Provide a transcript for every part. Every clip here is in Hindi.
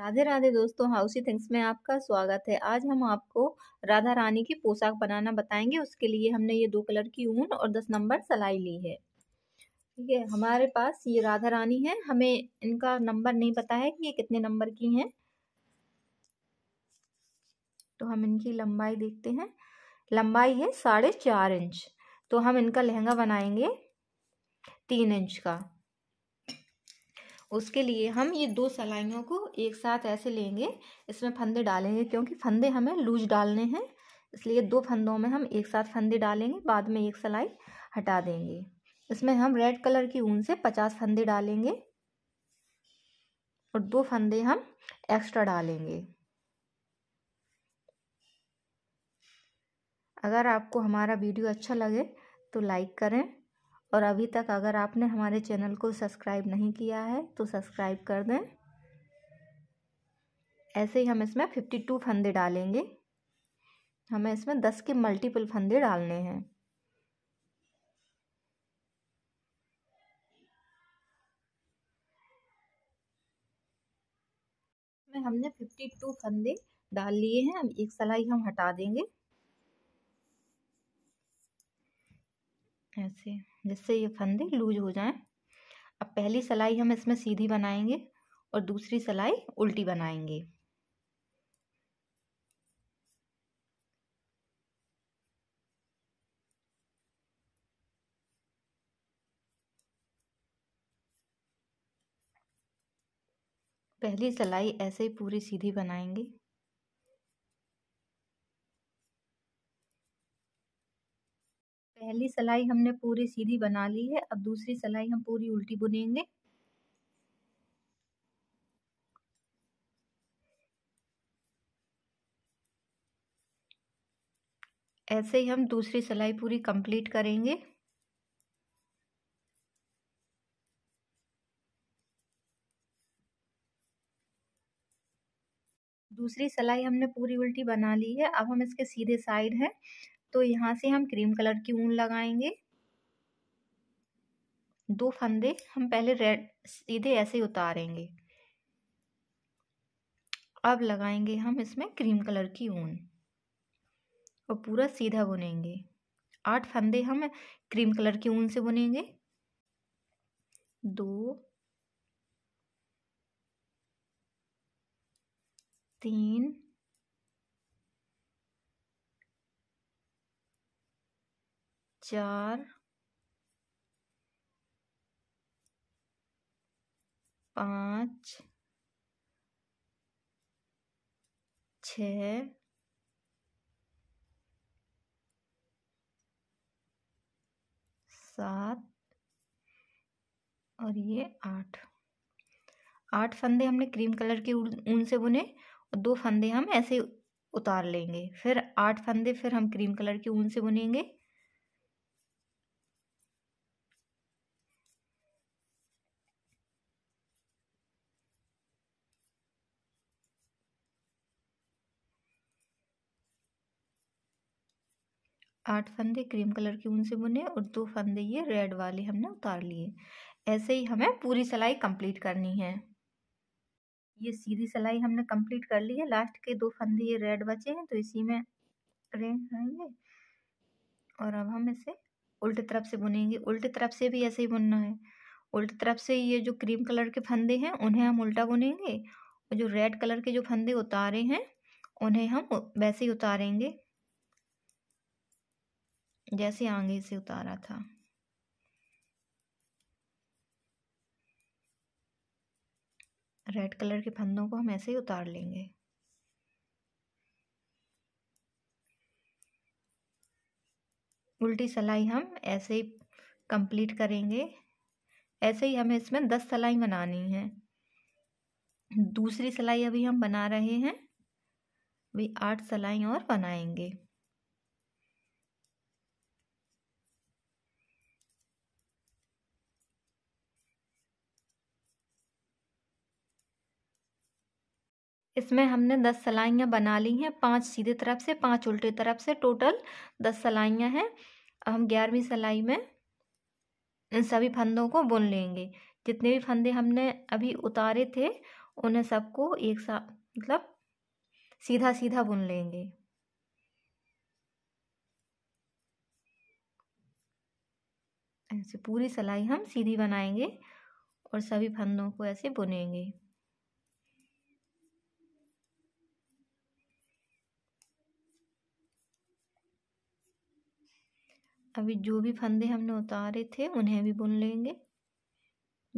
राधे राधे दोस्तों हाउसी थिंग्स में आपका स्वागत है आज हम आपको राधा रानी की पोशाक बनाना बताएंगे उसके लिए हमने ये दो कलर की ऊन और दस नंबर सलाई ली है ठीक है हमारे पास ये राधा रानी है हमें इनका नंबर नहीं पता है कि ये कितने नंबर की हैं तो हम इनकी लंबाई देखते हैं लंबाई है साढ़े चार इंच तो हम इनका लहंगा बनाएंगे तीन इंच का उसके लिए हम ये दो सलाइयों को एक साथ ऐसे लेंगे इसमें फंदे डालेंगे क्योंकि फंदे हमें लूज डालने हैं इसलिए दो फंदों में हम एक साथ फंदे डालेंगे बाद में एक सलाई हटा देंगे इसमें हम रेड कलर की ऊन से पचास फंदे डालेंगे और दो फंदे हम एक्स्ट्रा डालेंगे अगर आपको हमारा वीडियो अच्छा लगे तो लाइक करें और अभी तक अगर आपने हमारे चैनल को सब्सक्राइब नहीं किया है तो सब्सक्राइब कर दें ऐसे ही हम इसमें फिफ्टी टू फंदे डालेंगे हमें इसमें दस के मल्टीपल फंदे डालने हैं हमने फिफ्टी टू फंदे डाल लिए हैं अब एक सलाई हम हटा देंगे ऐसे जिससे ये फंदे लूज हो जाएं अब पहली सलाई हम इसमें सीधी बनाएंगे और दूसरी सलाई उल्टी बनाएंगे पहली सलाई ऐसे ही पूरी सीधी बनाएंगे पहली सिलाई हमने पूरी सीधी बना ली है अब दूसरी सिलाई हम पूरी उल्टी बुनेंगे ऐसे ही हम दूसरी सिलाई पूरी कंप्लीट करेंगे दूसरी सिलाई हमने पूरी उल्टी बना ली है अब हम इसके सीधे साइड हैं तो यहाँ से हम क्रीम कलर की ऊन लगाएंगे दो फंदे हम पहले रेड सीधे ऐसे उतारेंगे अब लगाएंगे हम इसमें क्रीम कलर की ऊन और पूरा सीधा बुनेंगे आठ फंदे हम क्रीम कलर की ऊन से बुनेंगे दो तीन चार पाँच छ सात और ये आठ आठ फंदे हमने क्रीम कलर के ऊन से बुने और दो फंदे हम ऐसे उतार लेंगे फिर आठ फंदे फिर हम क्रीम कलर के ऊन से बुनेंगे आठ फंदे क्रीम कलर की ऊन से बुने और दो फंदे ये रेड वाले हमने उतार लिए ऐसे ही हमें पूरी सिलाई कंप्लीट करनी है ये सीधी सिलाई हमने कंप्लीट कर ली है लास्ट के दो फंदे ये रेड बचे हैं तो इसी में रेड रहेंगे और अब हम इसे उल्टी तरफ से बुनेंगे उल्टे तरफ से भी ऐसे ही बुनना है उल्टे तरफ से ये जो क्रीम कलर के फंदे हैं उन्हें हम उल्टा बुनेंगे और जो रेड कलर के जो फंदे उतारे हैं उन्हें हम वैसे ही उतारेंगे जैसे आगे से उतारा था रेड कलर के फंदों को हम ऐसे ही उतार लेंगे उल्टी सलाई हम ऐसे ही कंप्लीट करेंगे ऐसे ही हमें इसमें दस सलाई बनानी है दूसरी सलाई अभी हम बना रहे हैं अभी आठ सलाई और बनाएंगे इसमें हमने दस सलाइयाँ बना ली हैं पांच सीधे तरफ से पांच उल्टे तरफ से टोटल दस सलाइयाँ हैं अब हम ग्यारहवीं सलाई में इन सभी फंदों को बुन लेंगे जितने भी फंदे हमने अभी उतारे थे उन्हें सबको एक साथ मतलब सीधा सीधा बुन लेंगे ऐसे पूरी सलाई हम सीधी बनाएंगे और सभी फंदों को ऐसे बुनेंगे अभी जो भी फंदे हमने उतारे थे उन्हें भी बुन लेंगे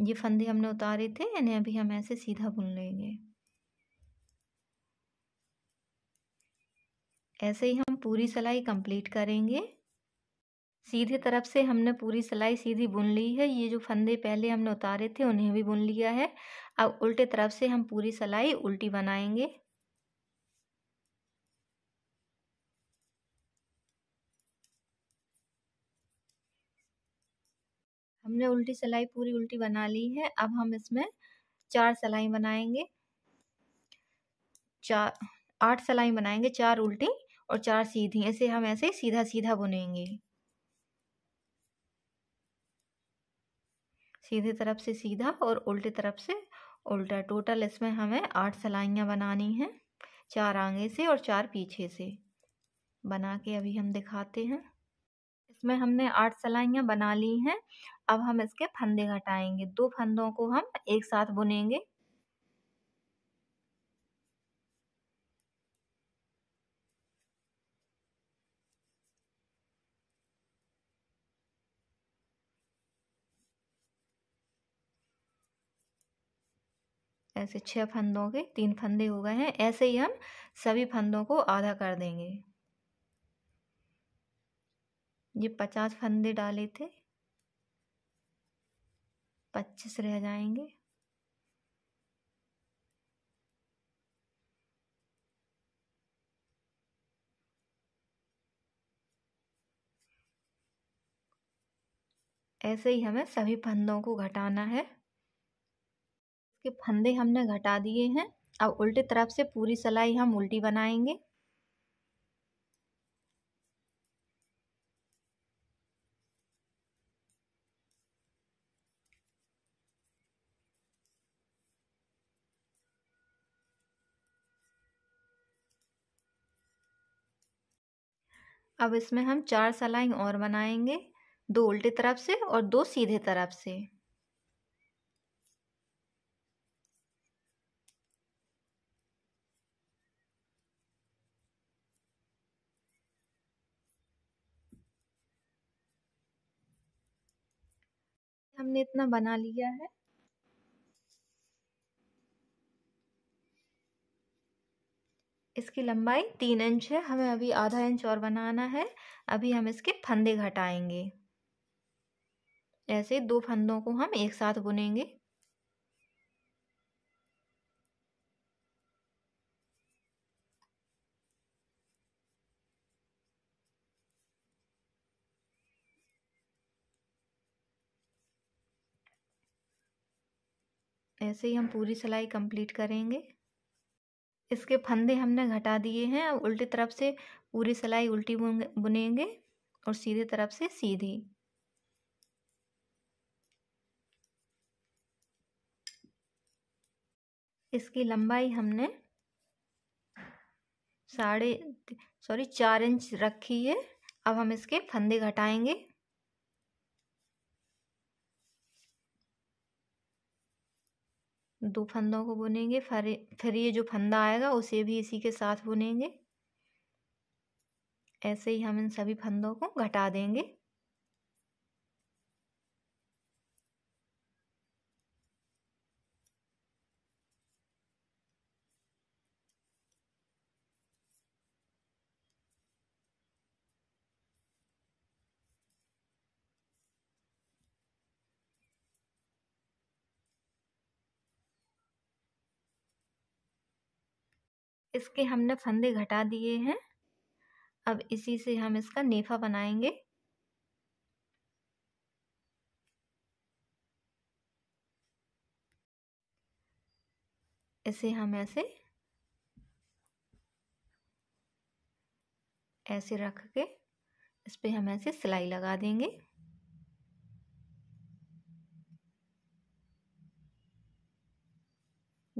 ये फंदे हमने उतारे थे इन्हें अभी हम ऐसे सीधा बुन लेंगे ऐसे ही हम पूरी सिलाई कंप्लीट करेंगे सीधे तरफ से हमने पूरी सिलाई सीधी बुन ली है ये जो फंदे पहले हमने उतारे थे उन्हें भी बुन लिया है अब उल्टे तरफ से हम पूरी सिलाई उल्टी बनाएंगे हमने उल्टी सिलाई पूरी उल्टी बना ली है अब हम इसमें चार सिलाई बनाएंगे चार आठ सिलाई बनाएंगे चार उल्टी और चार सीधी इसे हम ऐसे सीधा सीधा बुनेंगे सीधे तरफ से सीधा और उल्टे तरफ से उल्टा टोटल इसमें हमें आठ सिलाइयाँ बनानी हैं चार आगे से और चार पीछे से बना के अभी हम दिखाते हैं इसमें हमने आठ सलाइयाँ बना ली हैं अब हम इसके फंदे घटाएंगे दो फंदों को हम एक साथ बुनेंगे ऐसे छह फंदों के तीन फंदे हो गए हैं ऐसे ही हम सभी फंदों को आधा कर देंगे ये पचास फंदे डाले थे पच्चीस रह जाएंगे ऐसे ही हमें सभी फंदों को घटाना है इसके फंदे हमने घटा दिए हैं अब उल्टी तरफ से पूरी सलाई हम उल्टी बनाएंगे अब इसमें हम चार सलाइंग और बनाएंगे दो उल्टी तरफ से और दो सीधे तरफ से हमने इतना बना लिया है इसकी लंबाई तीन इंच है हमें अभी आधा इंच और बनाना है अभी हम इसके फंदे घटाएंगे ऐसे दो फंदों को हम एक साथ बुनेंगे ऐसे ही हम पूरी सिलाई कंप्लीट करेंगे इसके फंदे हमने घटा दिए हैं अब उल्टी तरफ से पूरी सिलाई उल्टी बुनेंगे और सीधे तरफ से सीधी इसकी लंबाई हमने साढ़े सॉरी चार इंच रखी है अब हम इसके फंदे घटाएंगे दो फंदों को बुनेंगे फिर फिर ये जो फंदा आएगा उसे भी इसी के साथ बुनेंगे ऐसे ही हम इन सभी फंदों को घटा देंगे इसके हमने फंदे घटा दिए हैं अब इसी से हम इसका नेफा बनाएंगे इसे हम ऐसे ऐसे रख के इस पर हम ऐसे सिलाई लगा देंगे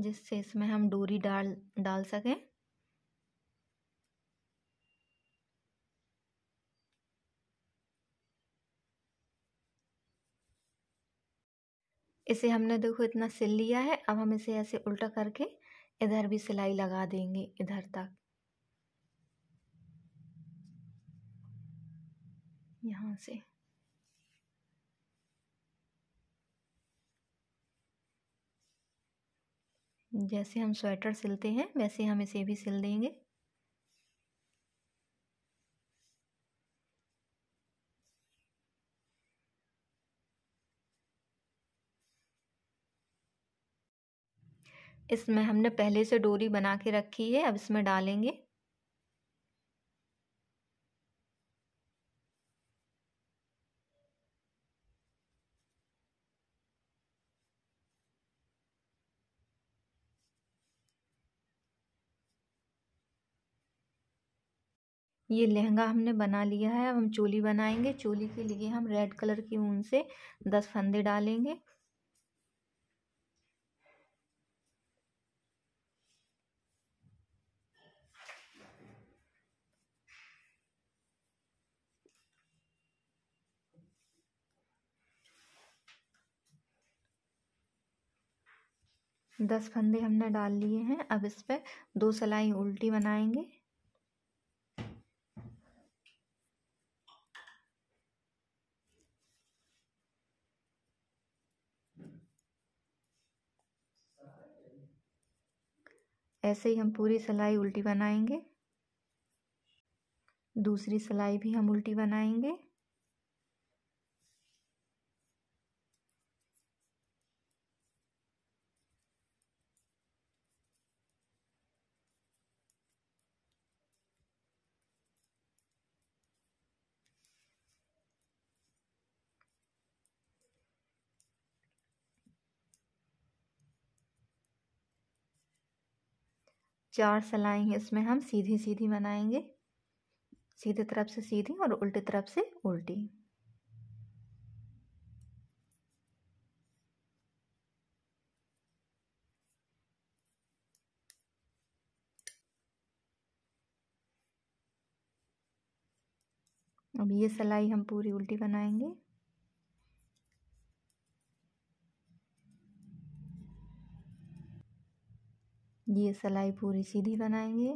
जिससे इसमें हम डोरी डाल डाल सकें इसे हमने देखो इतना सिल लिया है अब हम इसे ऐसे उल्टा करके इधर भी सिलाई लगा देंगे इधर तक यहाँ से जैसे हम स्वेटर सिलते हैं वैसे हम इसे भी सिल देंगे इसमें हमने पहले से डोरी बना के रखी है अब इसमें डालेंगे ये लहंगा हमने बना लिया है अब हम चोली बनाएंगे चोली के लिए हम रेड कलर की ऊन से दस फंदे डालेंगे दस फंदे हमने डाल लिए हैं अब इस पर दो सलाई उल्टी बनाएंगे ऐसे ही हम पूरी सिलाई उल्टी बनाएंगे दूसरी सिलाई भी हम उल्टी बनाएंगे चार सलाई हैं इसमें हम सीधी सीधी बनाएंगे सीधे तरफ से सीधी और उल्टी तरफ से उल्टी अब ये सलाई हम पूरी उल्टी बनाएंगे ये सलाई पूरी सीधी बनाएंगे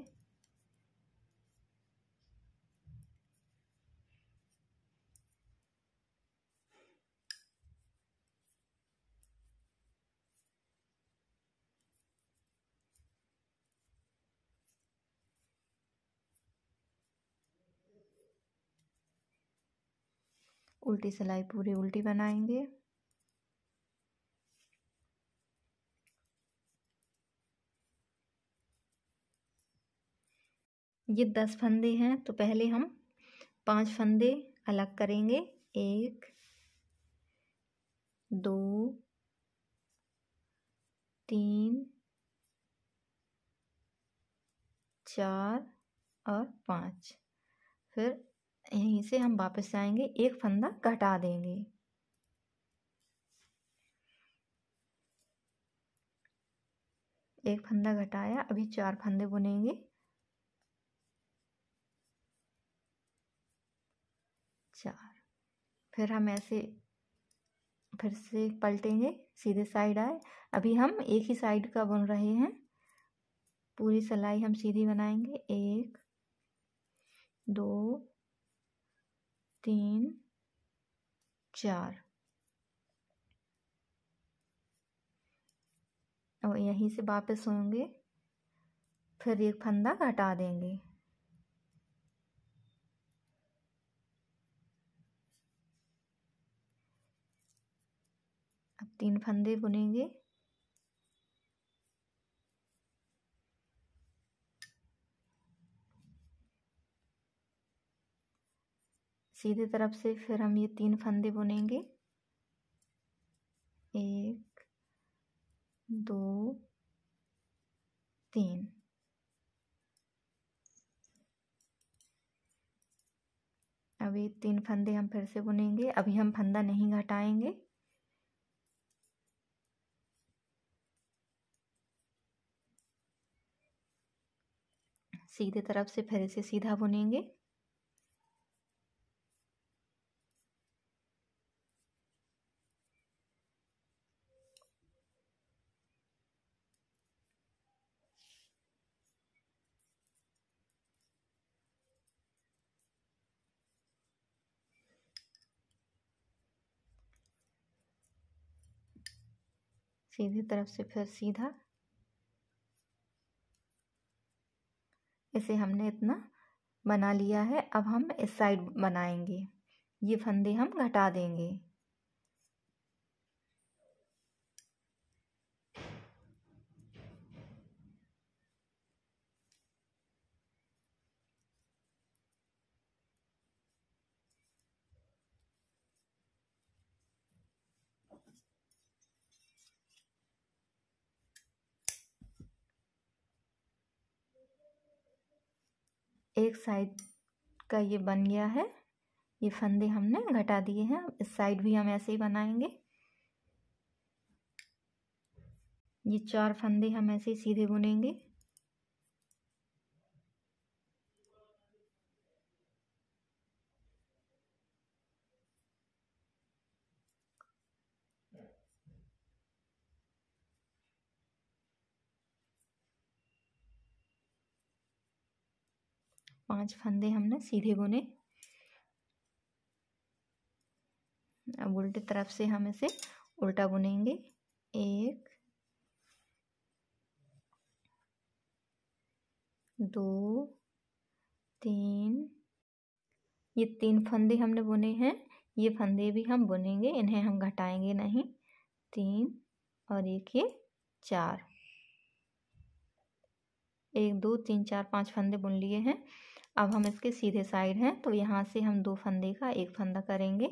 उल्टी सिलाई पूरी उल्टी बनाएंगे ये दस फंदे हैं तो पहले हम पांच फंदे अलग करेंगे एक दो तीन चार और पाँच फिर यहीं से हम वापस आएंगे एक फंदा घटा देंगे एक फंदा घटाया अभी चार फंदे बुनेंगे फिर हम ऐसे फिर से पलटेंगे सीधे साइड आए अभी हम एक ही साइड का बुन रहे हैं पूरी सिलाई हम सीधी बनाएंगे एक दो तीन चार और यहीं से वापस होंगे फिर एक फंदा घटा देंगे तीन फंदे बुनेंगे सीधे तरफ से फिर हम ये तीन फंदे बुनेंगे एक दो तीन अभी तीन फंदे हम फिर से बुनेंगे अभी हम फंदा नहीं घटाएंगे सीधे तरफ से फिर इसे सीधा बुनेंगे सीधी तरफ से फिर सीधा इसे हमने इतना बना लिया है अब हम इस साइड बनाएंगे ये फंदे हम घटा देंगे एक साइड का ये बन गया है ये फंदे हमने घटा दिए हैं इस साइड भी हम ऐसे ही बनाएंगे ये चार फंदे हम ऐसे ही सीधे बुनेंगे पांच फंदे हमने सीधे बुने अब उल्टे तरफ से हम इसे उल्टा बुनेंगे एक दो तीन ये तीन फंदे हमने बुने हैं ये फंदे भी हम बुनेंगे इन्हें हम घटाएंगे नहीं तीन और एक ये चार एक दो तीन चार पांच फंदे बुन लिए हैं अब हम इसके सीधे साइड हैं तो यहाँ से हम दो फंदे का एक फंदा करेंगे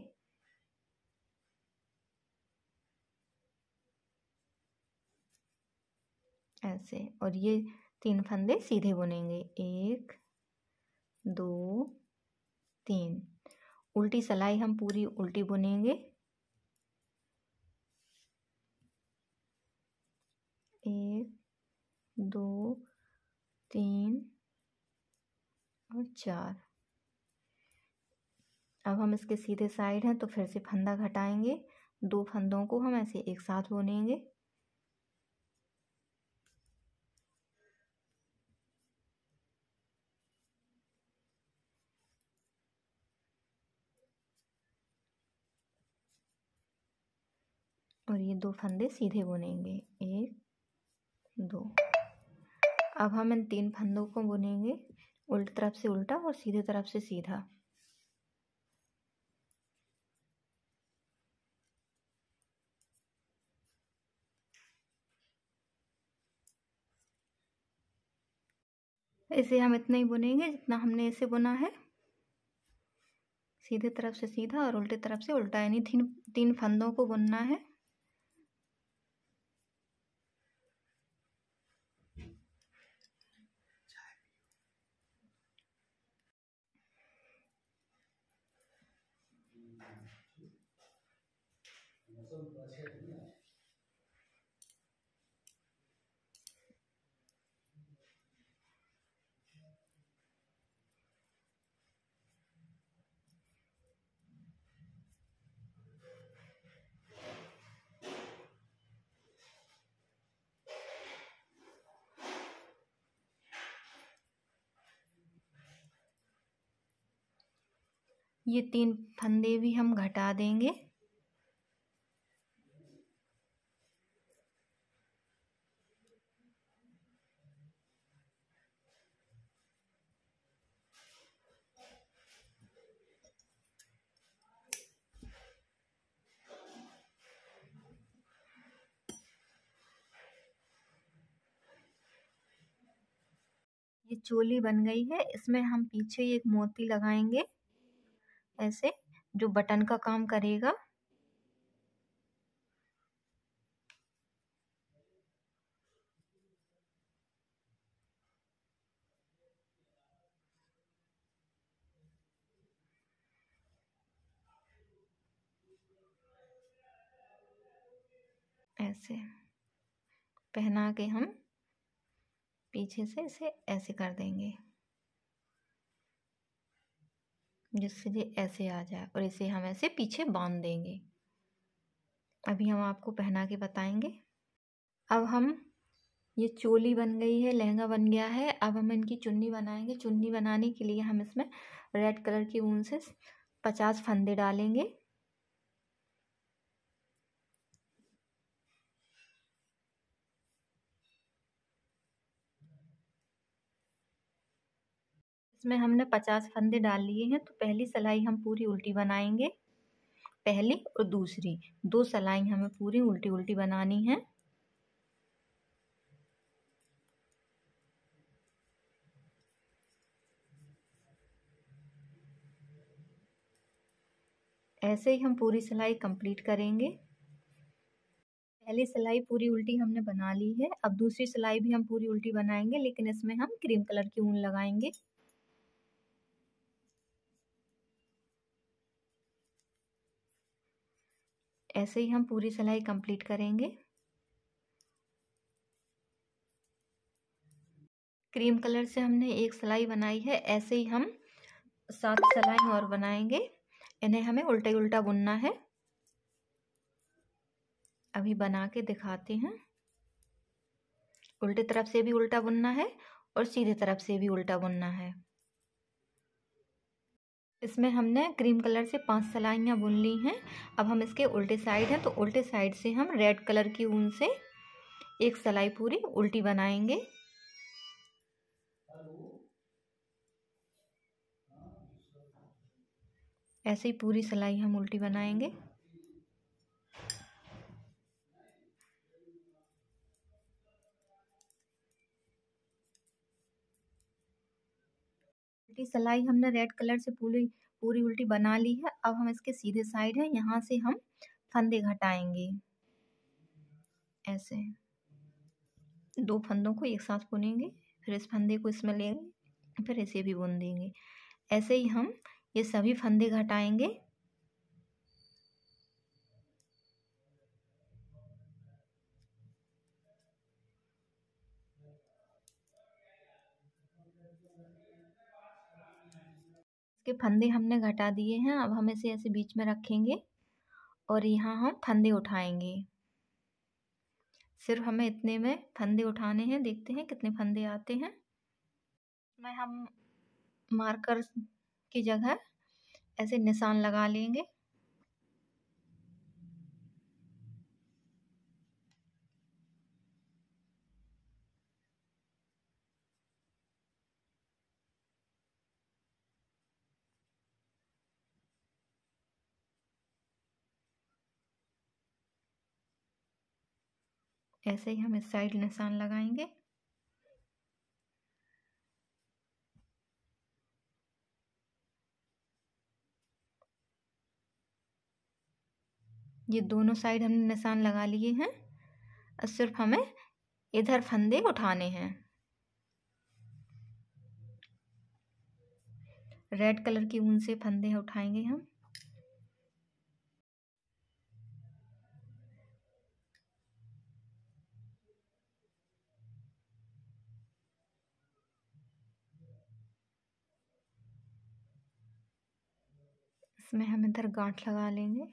ऐसे और ये तीन फंदे सीधे बुनेंगे एक दो तीन उल्टी सलाई हम पूरी उल्टी बुनेंगे एक दो तीन और चार अब हम इसके सीधे साइड हैं तो फिर से फंदा घटाएंगे दो फंदों को हम ऐसे एक साथ बुनेंगे और ये दो फंदे सीधे बुनेंगे एक दो अब हम इन तीन फंदों को बुनेंगे उल्ट तरफ से उल्टा और सीधे तरफ से सीधा इसे हम इतना ही बुनेंगे जितना हमने इसे बुना है सीधे तरफ से सीधा और उल्टे तरफ से उल्टा यानी तीन तीन फंदों को बुनना है ये तीन फंदे भी हम घटा देंगे चोली बन गई है इसमें हम पीछे एक मोती लगाएंगे ऐसे जो बटन का काम करेगा ऐसे पहना के हम पीछे से इसे ऐसे कर देंगे जिससे ये ऐसे आ जाए और इसे हम ऐसे पीछे बांध देंगे अभी हम आपको पहना के बताएंगे अब हम ये चोली बन गई है लहंगा बन गया है अब हम इनकी चुन्नी बनाएंगे चुन्नी बनाने के लिए हम इसमें रेड कलर की ऊन से पचास फंदे डालेंगे इसमें हमने पचास फंदे डाल लिए हैं तो पहली सलाई हम पूरी उल्टी बनाएंगे पहली और दूसरी दो सलाई हमें पूरी उल्टी उल्टी बनानी है ऐसे ही हम पूरी सिलाई कंप्लीट करेंगे पहली सिलाई पूरी उल्टी हमने बना ली है अब दूसरी सिलाई भी हम पूरी उल्टी बनाएंगे लेकिन इसमें हम क्रीम कलर की ऊन लगाएंगे ऐसे ही हम पूरी सिलाई कंप्लीट करेंगे क्रीम कलर से हमने एक सिलाई बनाई है ऐसे ही हम सात सिलाई और बनाएंगे इन्हें हमें उल्टे उल्टा बुनना है अभी बना के दिखाते हैं उल्टे तरफ से भी उल्टा बुनना है और सीधे तरफ से भी उल्टा बुनना है इसमें हमने क्रीम कलर से पांच सलाइयाँ बुन ली हैं अब हम इसके उल्टे साइड हैं तो उल्टे साइड से हम रेड कलर की ऊन से एक सलाई पूरी उल्टी बनाएंगे ऐसे ही पूरी सलाई हम उल्टी बनाएंगे उल्टी सिलाई हमने रेड कलर से पूरी पूरी उल्टी बना ली है अब हम इसके सीधे साइड है यहाँ से हम फंदे घटाएंगे ऐसे दो फंदों को एक साथ बुनेंगे फिर इस फंदे को इसमें लेंगे फिर इसे भी बुन देंगे ऐसे ही हम ये सभी फंदे घटाएंगे इसके फंदे हमने घटा दिए हैं अब हम इसे ऐसे बीच में रखेंगे और यहाँ हम फंदे उठाएंगे सिर्फ हमें इतने में फंदे उठाने हैं देखते हैं कितने फंदे आते हैं मैं हम मार्कर की जगह ऐसे निशान लगा लेंगे ऐसे ही हम इस साइड निशान लगाएंगे ये दोनों साइड हमने निशान लगा लिए हैं अब सिर्फ हमें इधर फंदे उठाने हैं रेड कलर की ऊन से फंदे उठाएंगे हम इसमें हम इधर गांठ लगा लेंगे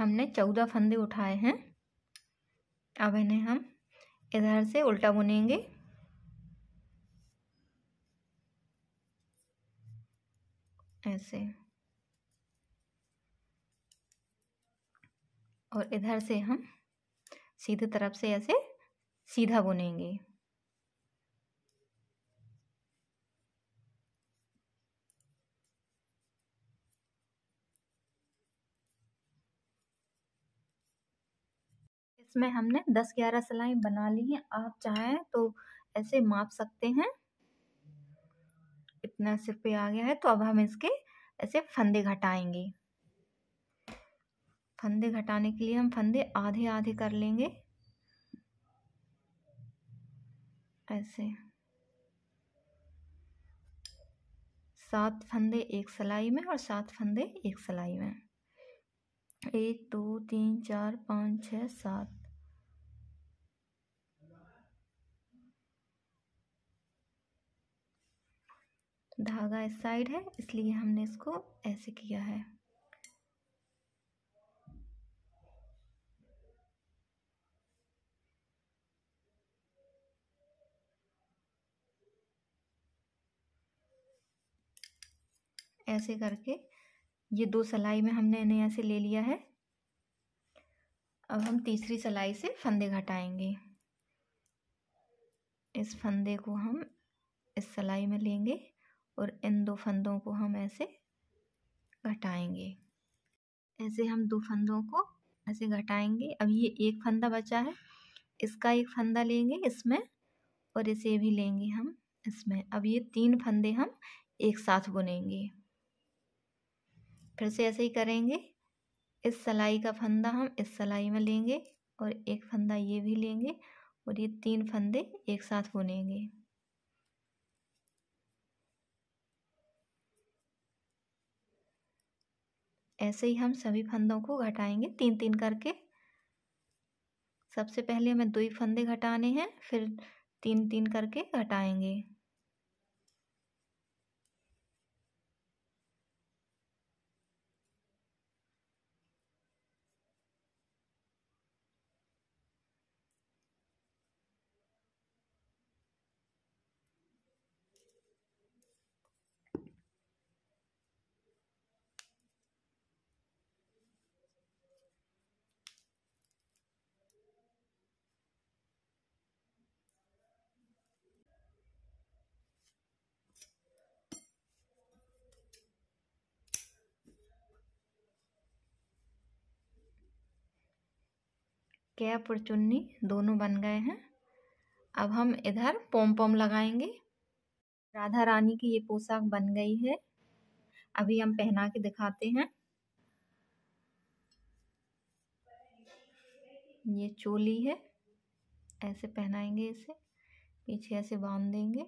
हमने चौदह फंदे उठाए हैं अब इन्हें हम इधर से उल्टा बुनेंगे ऐसे और इधर से हम सीधे तरफ से ऐसे सीधा बुनेंगे इसमें हमने दस ग्यारह सिलाई बना ली है आप चाहें तो ऐसे माप सकते हैं इतना सिर पे आ गया है तो अब हम इसके ऐसे फंदे घटाएंगे फंदे घटाने के लिए हम फंदे आधे आधे कर लेंगे ऐसे सात फंदे एक सिलाई में और सात फंदे एक सिलाई में एक दो तीन चार पाँच छ सात धागा इस साइड है इसलिए हमने इसको ऐसे किया है ऐसे करके ये दो सलाई में हमने इन्हें ऐसे ले लिया है अब हम तीसरी सलाई से फंदे घटाएंगे इस फंदे को हम इस सलाई में लेंगे और इन दो फंदों को हम ऐसे घटाएंगे ऐसे हम दो फंदों को ऐसे घटाएंगे अब ये एक फंदा बचा है इसका एक फंदा लेंगे इसमें और इसे भी लेंगे हम इसमें अब ये तीन फंदे हम एक साथ बुनेंगे फिर से ऐसे ही करेंगे इस सलाई का फंदा हम इस सलाई में लेंगे और एक फंदा ये भी लेंगे और ये तीन फंदे एक साथ बुनेंगे ऐसे ही हम सभी फंदों को घटाएंगे तीन तीन करके सबसे पहले हमें दो ही फंदे घटाने हैं फिर तीन तीन करके घटाएंगे कैप और चुन्नी दोनों बन गए हैं अब हम इधर पोम पोम लगाएंगे राधा रानी की ये पोशाक बन गई है अभी हम पहना के दिखाते हैं ये चोली है ऐसे पहनाएंगे इसे पीछे ऐसे बांध देंगे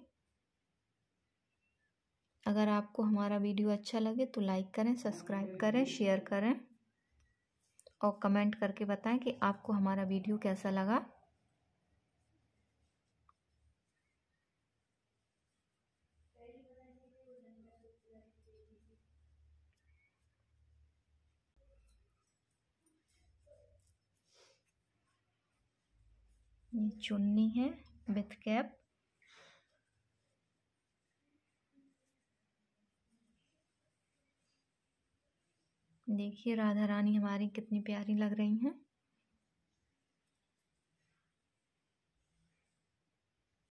अगर आपको हमारा वीडियो अच्छा लगे तो लाइक करें सब्सक्राइब करें शेयर करें और कमेंट करके बताएं कि आपको हमारा वीडियो कैसा लगा ये चुन्नी है विथ कैप देखिए राधा रानी हमारी कितनी प्यारी लग रही हैं